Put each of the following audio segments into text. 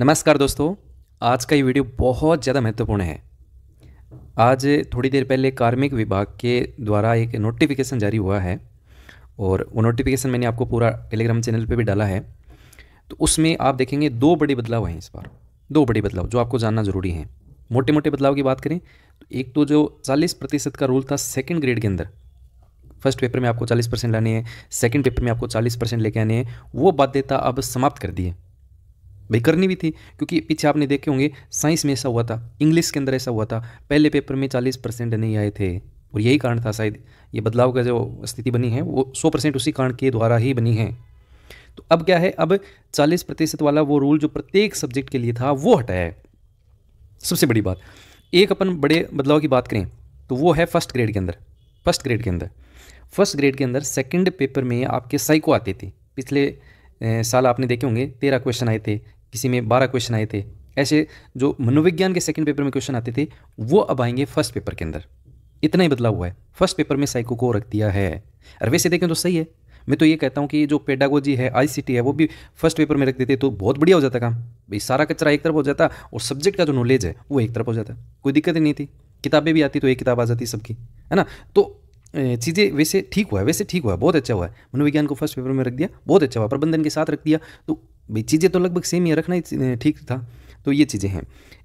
नमस्कार दोस्तों आज का ये वीडियो बहुत ज़्यादा महत्वपूर्ण है आज थोड़ी देर पहले कार्मिक विभाग के द्वारा एक नोटिफिकेशन जारी हुआ है और वो नोटिफिकेशन मैंने आपको पूरा टेलीग्राम चैनल पे भी डाला है तो उसमें आप देखेंगे दो बड़े बदलाव हैं इस बार दो बड़े बदलाव जो आपको जानना ज़रूरी हैं मोटे मोटे बदलाव की बात करें तो एक तो जो चालीस प्रतिशत का रूल था सेकेंड ग्रेड के अंदर फर्स्ट पेपर में आपको चालीस परसेंट लाने हैं सेकेंड पेपर में आपको चालीस परसेंट लेके आने हैं वो बाध्यता अब समाप्त कर दिए भाई करनी भी थी क्योंकि पीछे आपने देखे होंगे साइंस में ऐसा हुआ था इंग्लिश के अंदर ऐसा हुआ था पहले पेपर में चालीस परसेंट नहीं आए थे और यही कारण था शायद ये बदलाव का जो स्थिति बनी है वो सौ परसेंट उसी कारण के द्वारा ही बनी है तो अब क्या है अब चालीस प्रतिशत वाला वो रूल जो प्रत्येक सब्जेक्ट के लिए था वो हटाया है सबसे बड़ी बात एक अपन बड़े बदलाव की बात करें तो वो है फर्स्ट ग्रेड के अंदर फर्स्ट ग्रेड के अंदर फर्स्ट ग्रेड के अंदर सेकेंड पेपर में आपके साइको आते थे पिछले साल आपने देखे होंगे तेरह क्वेश्चन आए थे किसी में बारह क्वेश्चन आए थे ऐसे जो मनोविज्ञान के सेकंड पेपर में क्वेश्चन आते थे वो अब आएंगे फर्स्ट पेपर के अंदर इतना ही बदलाव हुआ है फर्स्ट पेपर में साइको को रख दिया है अरे वैसे देखें तो सही है मैं तो ये कहता हूँ कि जो पेडागोजी है आईसीटी है वो भी फर्स्ट पेपर में रख देते तो बहुत बढ़िया हो जाता काम भाई सारा कचरा एक तरफ हो जाता और सब्जेक्ट का जो नॉलेज है वो एक तरफ हो जाता कोई दिक्कत ही नहीं थी किताबें भी आती तो एक किताब आ जाती सबकी है ना तो चीज़ें वैसे ठीक हुआ है वैसे ठीक हुआ है बहुत अच्छा हुआ है मनोविज्ञान को फर्स्ट पेपर में रख दिया बहुत अच्छा हुआ प्रबंधन के साथ रख दिया तो भाई चीज़ें तो लगभग सेम ही रखना ही ठीक था तो ये चीज़ें हैं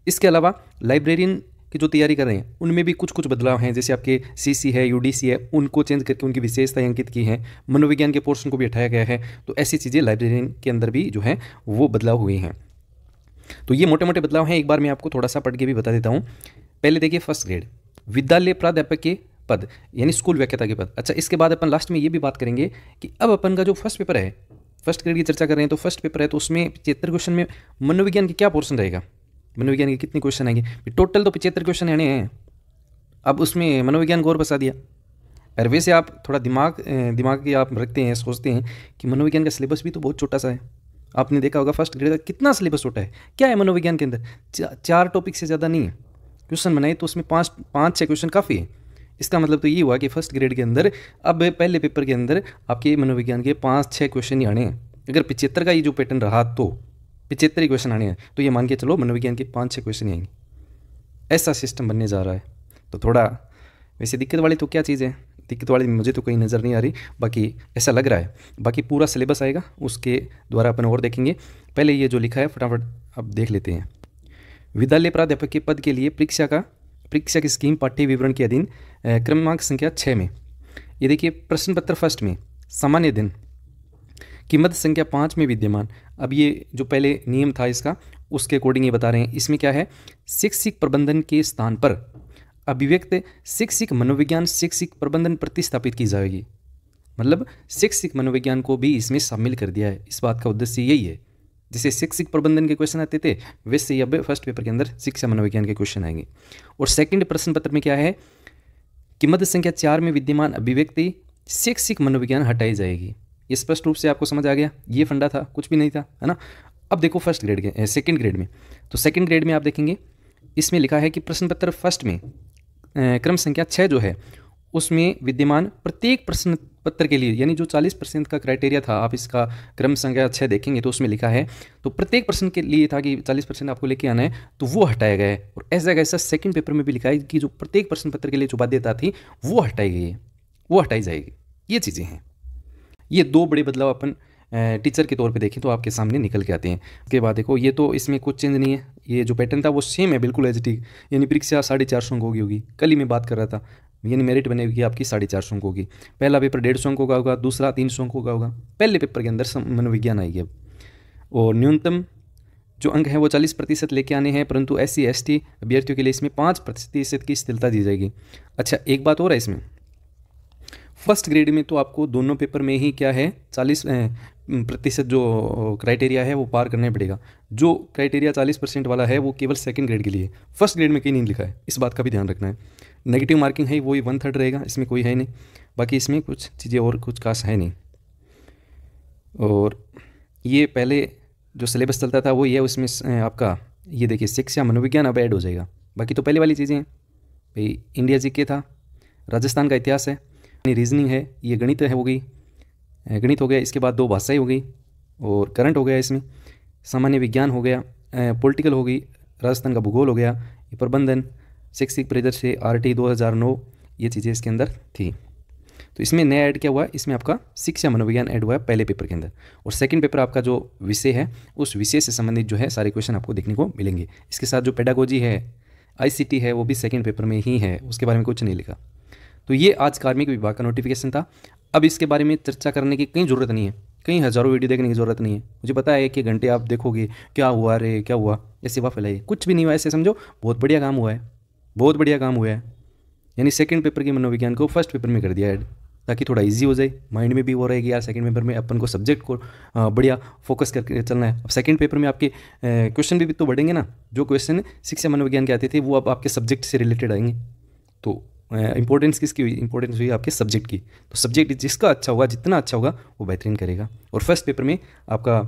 इसके अलावा लाइब्रेरियन की जो तैयारी कर रहे हैं उनमें भी कुछ कुछ बदलाव हैं जैसे आपके सीसी है यूडीसी है उनको चेंज करके उनकी विशेषता अंकित की हैं मनोविज्ञान के पोर्शन को भी हटाया गया है तो ऐसी चीज़ें लाइब्रेरियन के अंदर भी जो है वो बदलाव हुए हैं तो ये मोटे मोटे बदलाव हैं एक बार मैं आपको थोड़ा सा पढ़ के भी बता देता हूँ पहले देखिए फर्स्ट ग्रेड विद्यालय प्राध्यापक के पद यानी स्कूल व्याख्याता के पद अच्छा इसके बाद अपन लास्ट में ये भी बात करेंगे कि अब अपन का जो फर्स्ट पेपर है फर्स्ट ग्रेड की चर्चा कर रहे हैं तो फर्स्ट पेपर है तो उसमें पिछहत्तर क्वेश्चन में मनोविज्ञान के क्या पोर्सन रहेगा मनोविज्ञान के कितने क्वेश्चन आएंगे टोटल तो पिछहत्तर क्वेश्चन आने हैं अब उसमें मनोविज्ञान को और बसा दिया और वैसे आप थोड़ा दिमाग दिमाग की आप रखते हैं सोचते हैं कि मनोविज्ञान का सिलेबस भी तो बहुत छोटा सा है आपने देखा होगा फर्स्ट ग्रेड का कितना सिलेबस छोटा है क्या है मनोविज्ञान के अंदर चार टॉपिक से ज़्यादा नहीं है क्वेश्चन बनाए तो उसमें पाँच पाँच छः क्वेश्चन काफ़ी है इसका मतलब तो ये हुआ कि फर्स्ट ग्रेड के अंदर अब पहले पेपर के अंदर आपके मनोविज्ञान के पाँच छः क्वेश्चन ही आने हैं अगर पिछहत्तर का ये जो पैटर्न रहा तो पिछहत्तर ही क्वेश्चन आने हैं तो ये मान के चलो मनोविज्ञान के पाँच छः क्वेश्चन ही आएंगे ऐसा सिस्टम बनने जा रहा है तो थोड़ा वैसे दिक्कत वाली तो क्या चीज़ है दिक्कत वाली मुझे तो कहीं नज़र नहीं आ रही बाकी ऐसा लग रहा है बाकी पूरा सिलेबस आएगा उसके द्वारा अपन और देखेंगे पहले ये जो लिखा है फटाफट अब देख लेते हैं विद्यालय प्राध्यापक के पद के लिए परीक्षा का परीक्षक स्कीम पाठ्य विवरण के अधीन क्रमांक संख्या छः में ये देखिए प्रश्न पत्र फर्स्ट में सामान्य दिन कीमत संख्या पाँच में विद्यमान अब ये जो पहले नियम था इसका उसके अकॉर्डिंग ये बता रहे हैं इसमें क्या है शिक्षिक प्रबंधन के स्थान पर अभिव्यक्त शिक्षिक मनोविज्ञान शिक्षिक प्रबंधन प्रतिस्थापित की जाएगी मतलब शिक्षिक मनोविज्ञान को भी इसमें शामिल कर दिया है इस बात का उद्देश्य यही है जैसे शिक्षिक प्रबंधन के क्वेश्चन आते थे वैसे ही अब फर्स्ट पेपर के अंदर शिक्षा मनोविज्ञान के क्वेश्चन आएंगे और सेकंड प्रश्न पत्र में क्या है कि मध्य संख्या चार में विद्यमान अभिव्यक्ति शिक्षिक मनोविज्ञान हटाई जाएगी स्पष्ट रूप से आपको समझ आ गया ये फंडा था कुछ भी नहीं था है ना अब देखो फर्स्ट ग्रेड के सेकेंड ग्रेड में तो सेकेंड ग्रेड में आप देखेंगे इसमें लिखा है कि प्रश्न पत्र फर्स्ट में क्रम संख्या छः जो है उसमें विद्यमान प्रत्येक प्रश्न पत्र के लिए यानी जो 40 परसेंट का क्राइटेरिया था आप इसका क्रम संख्या छः देखेंगे तो उसमें लिखा है तो प्रत्येक प्रश्न के लिए था कि 40 परसेंट आपको लेके आना है तो वो हटाया गया है और ऐसा ऐसा सेकंड पेपर में भी लिखा है कि जो प्रत्येक प्रश्न पत्र के लिए जो बाध्यता थी वो हटाई गई है वो हटाई जाएगी ये चीज़ें हैं ये दो बड़े बदलाव अपन टीचर के तौर पर देखें तो आपके सामने निकल के आते हैं उसके बाद देखो ये तो इसमें कुछ चेंज नहीं है ये जो पैटर्न था वो सेम है बिल्कुल एज टी यानी परीक्षा साढ़े चार सौ होगी होगी कल ही मैं बात कर रहा था यानी मेरिट बनेगी आपकी साढ़े चार सौ होगी पहला पेपर डेढ़ सौ का होगा दूसरा तीन सौ का होगा पहले पेपर के अंदर मनोविज्ञान आएगी अब और न्यूनतम जो अंक हैं वो चालीस प्रतिशत लेके आने हैं परंतु एस सी एस टी अभ्यर्थियों के लिए इसमें पाँच प्रतिशत की स्थिरता दी जाएगी अच्छा एक बात और है इसमें फर्स्ट ग्रेड में तो आपको दोनों पेपर में ही क्या है चालीस प्रतिशत जो क्राइटेरिया है वो पार करना पड़ेगा जो क्राइटेरिया चालीस परसेंट वाला है वो केवल सेकंड ग्रेड के लिए फर्स्ट ग्रेड में कहीं नहीं लिखा है इस बात का भी ध्यान रखना है नेगेटिव मार्किंग है वही वन थर्ड रहेगा इसमें कोई है नहीं बाकी इसमें कुछ चीज़ें और कुछ खास है नहीं और ये पहले जो सिलेबस चलता था वो ये उसमें आपका ये देखिए या मनोविज्ञान अब ऐड हो जाएगा बाकी तो पहले वाली चीज़ें भाई इंडिया जी के था राजस्थान का इतिहास है रीजनिंग है ये गणित हो गई गणित हो गया इसके बाद दो भाषाएँ हो गई और करंट हो गया इसमें सामान्य विज्ञान हो गया पॉलिटिकल हो गई राजस्थान का भूगोल हो गया प्रबंधन शैक्षिक परिदृश्य आर टी दो हज़ार नौ ये चीज़ें इसके अंदर थी तो इसमें नया ऐड क्या हुआ है इसमें आपका शिक्षा मनोविज्ञान ऐड हुआ है पहले पेपर के अंदर और सेकंड पेपर आपका जो विषय है उस विषय से संबंधित जो है सारे क्वेश्चन आपको देखने को मिलेंगे इसके साथ जो पेडागोजी है आईसीटी है वो भी सेकंड पेपर में ही है उसके बारे में कुछ नहीं लिखा तो ये आज कार्मिक विभाग का नोटिफिकेशन था अब इसके बारे में चर्चा करने की कहीं ज़रूरत नहीं है कहीं हज़ारों वीडियो देखने की ज़रूरत नहीं है मुझे पता है कि घंटे आप देखोगे क्या हुआ रे क्या हुआ ऐसे वाह फैलाइए कुछ भी नहीं हुआ ऐसे समझो बहुत बढ़िया काम हुआ है बहुत बढ़िया काम हुआ है यानी सेकेंड पेपर के मनोविज्ञान को फर्स्ट पेपर में कर दिया ऐड ताकि थोड़ा इजी हो जाए माइंड में भी वो रहेगी यार सेकंड पेपर में अपन को सब्जेक्ट को बढ़िया फोकस करके चलना है अब सेकंड पेपर में आपके क्वेश्चन भी, भी तो बढ़ेंगे ना जो क्वेश्चन शिक्षा मनोविज्ञान के आते थे वो अब आपके सब्जेक्ट से रिलेटेड आएंगे तो इंपॉर्टेंस किसकी हुई इंपॉर्टेंस हुई आपके सब्जेक्ट की तो सब्जेक्ट जिसका अच्छा होगा जितना अच्छा होगा वो बेहतरीन करेगा और फर्स्ट पेपर में आपका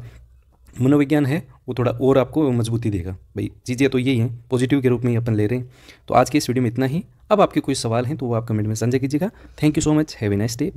मनोविज्ञान है वो थोड़ा और आपको मजबूती देगा भाई चीज़ें तो यही हैं पॉजिटिव के रूप में ही अपन ले रहे हैं तो आज के इस वीडियो में इतना ही अब आपके कोई सवाल हैं तो वो आप कमेंट में संजय कीजिएगा thank you so much have a nice day